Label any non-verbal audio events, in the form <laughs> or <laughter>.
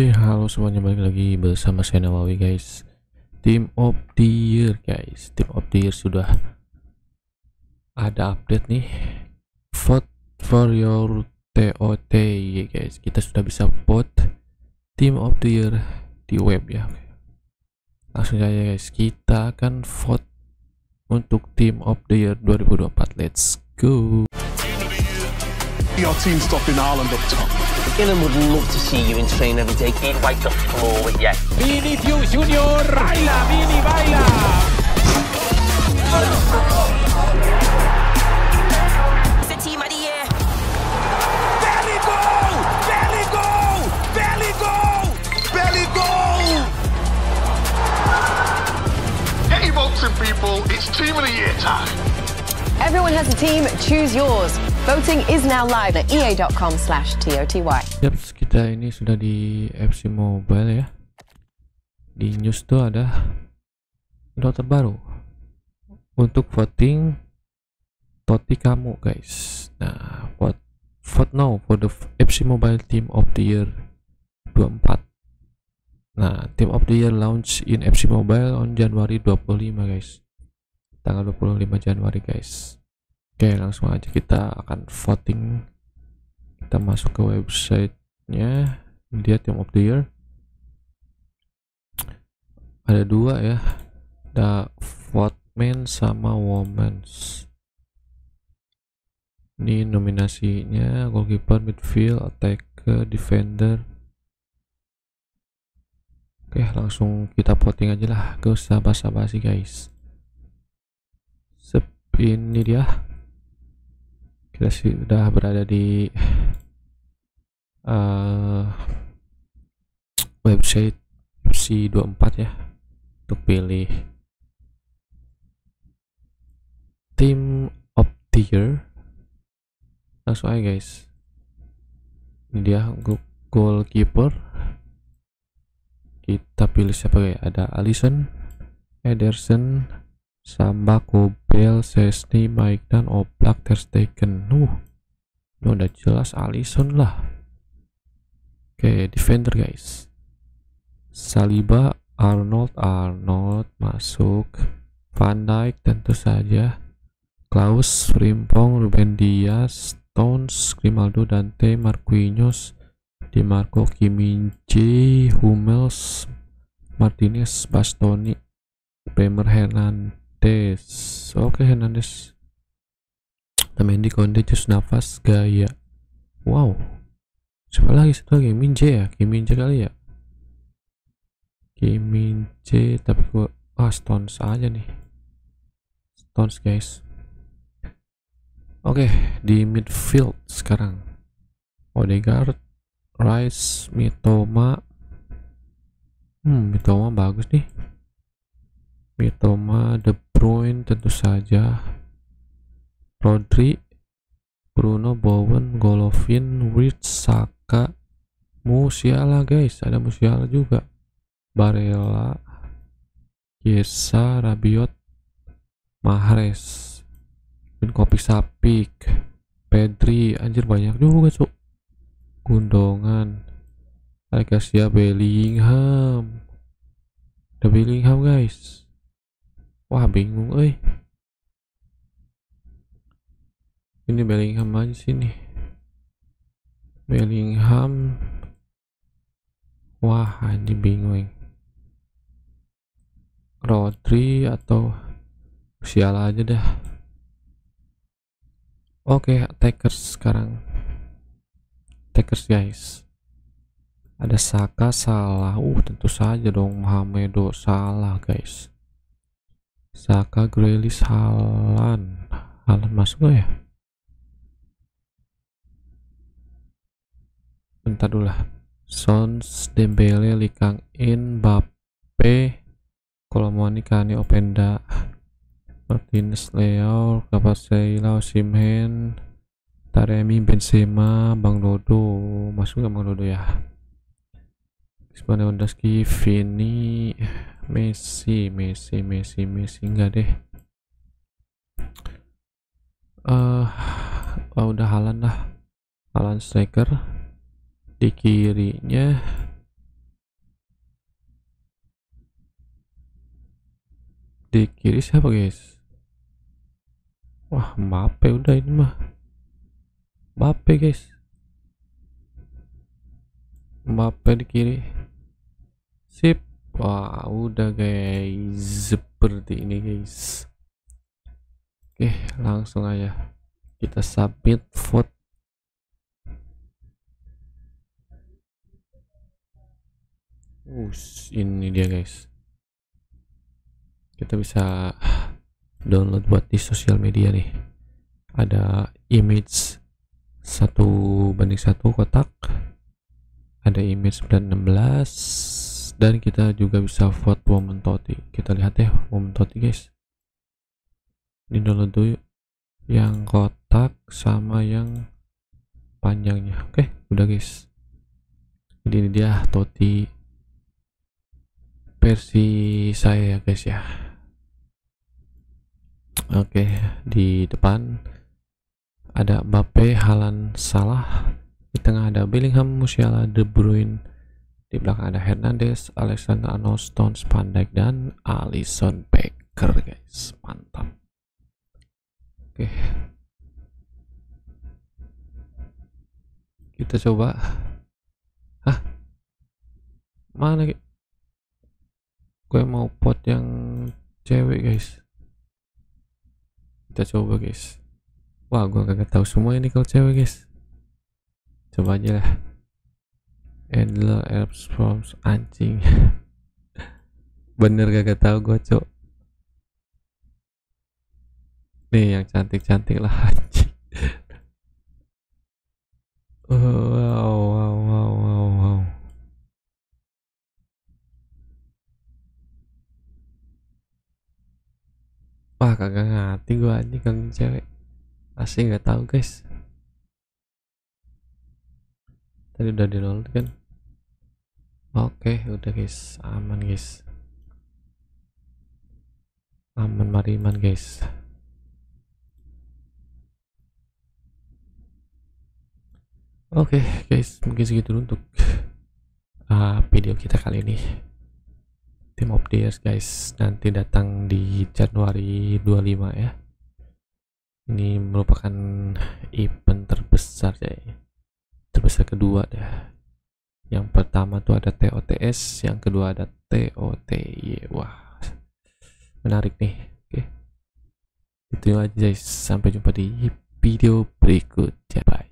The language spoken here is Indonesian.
Oke, halo semuanya balik lagi bersama saya Nawawi guys. Team of the Year guys, Team of the Year sudah ada update nih. Vote for your TOT guys. Kita sudah bisa vote Team of the Year di web ya. Langsung aja guys, kita akan vote untuk Team of the Year 2024. Let's go. Your team stopping Ireland up top. Gillan would love to see you in train every day. He'd wipe the floor with you. Vinicius Junior! Baila, Vini, baila! team of the year. Belly goal! Belly goal! Belly goal! Belly goal! Get your votes people. It's team of the year time. Everyone has a team. Choose yours. Voting is now live at ea.com slash toty. Yep, kita ini sudah di FC Mobile ya. Di news tuh ada dot terbaru untuk voting Toti kamu guys. Nah, vote, vote now for the FC Mobile Team of the Year 24. Nah, Team of the Year launch in FC Mobile on Januari 25 guys. Tanggal 25 Januari guys. Oke, langsung aja kita akan voting. Kita masuk ke websitenya, lihat yang of the year. Ada dua ya, ada vote men sama Women. Ini nominasinya goalkeeper, midfield, attacker, defender. Oke, langsung kita voting aja lah, gak usah basa sih guys. Sep, ini dia kita sudah berada di uh, website c 24 ya untuk pilih tim of the year langsung aja guys ini dia goalkeeper kita pilih siapa ya ada Allison Ederson sama Kobel, Sesni, dan Oblak, Terstegen. Uh, ini udah jelas Alison lah. Oke, okay, defender guys. Saliba, Arnold, Arnold masuk. Van Dijk tentu saja. Klaus, Frimpong, Ruben Dias, Stones, Grimaldo, Dante, Marquinhos, Di Marco, Kiminji, Hummels, Martinez, Bastoni, Bremer, Hernan, Hernandez oke okay, Hernandez Tamendi Konde Jus Nafas Gaya wow siapa lagi satu lagi Minje ya Kim J kali ya Kim J tapi gua ah Stones aja nih Stones guys oke okay, di midfield sekarang Odegaard Rice Mitoma hmm Mitoma bagus nih Mitoma The Bruyne tentu saja Rodri Bruno Bowen Golovin Wirtz Saka Musiala guys ada Musiala juga Barella Yesa Rabiot Mahrez Bin Kopi Sapik Pedri anjir banyak juga cuk Gundongan Alcasia Bellingham The Bellingham guys Wah bingung, eh. Ini Bellingham aja sini. Bellingham. Wah, ini bingung. Rodri atau Musiala aja dah. Oke, okay, takers sekarang. Takers guys. Ada Saka salah. Uh, tentu saja dong Mohamedo salah guys Saka Grealish Halan Halan masuk gak ya bentar dulu lah Sons Dembele Likang In Bape Kolomoni Kani Openda Martinez Leo Kapaseila Simhen Taremi Benzema Bang Dodo masuk gak Bang Dodo ya Lewandowski, Vini, Messi, Messi, Messi, Messi enggak deh. Eh, uh, oh, udah Halan lah. Halan striker di kirinya di kiri siapa guys wah Mbappe udah ini mah Mbappe guys Mbappe di kiri sip wah udah guys seperti ini guys oke langsung aja kita submit vote Us, ini dia guys kita bisa download buat di sosial media nih ada image satu banding satu kotak ada image 16 dan kita juga bisa vote woman toti kita lihat ya woman toti guys ini download dulu yang kotak sama yang panjangnya oke udah guys jadi ini dia toti versi saya ya guys ya oke di depan ada Mbappe, Halan, Salah di tengah ada Bellingham, Musiala, De Bruyne di belakang ada Hernandez, Alexander Arnold, Stones, Van dan Allison Baker, guys. Mantap. Oke. Kita coba. Hah? Mana? Gue mau pot yang cewek, guys. Kita coba, guys. Wah, gue kagak tahu semua ini kalau cewek, guys. Coba aja lah. Endler Elps Forms anjing <laughs> bener gak, gak tau gue cok nih yang cantik-cantik lah <laughs> anjing oh, wow wow wow wow wow wah kagak ngati gue anjing kangen cewek asli nggak tau guys tadi udah di kan Oke, udah guys, aman guys. Aman mariman guys. Oke guys, mungkin segitu untuk uh, video kita kali ini. tim of guys, nanti datang di Januari 25 ya. Ini merupakan event terbesar ya. Terbesar kedua ya yang pertama tuh ada TOTS yang kedua ada TOTY wah menarik nih oke itu aja sampai jumpa di video berikutnya bye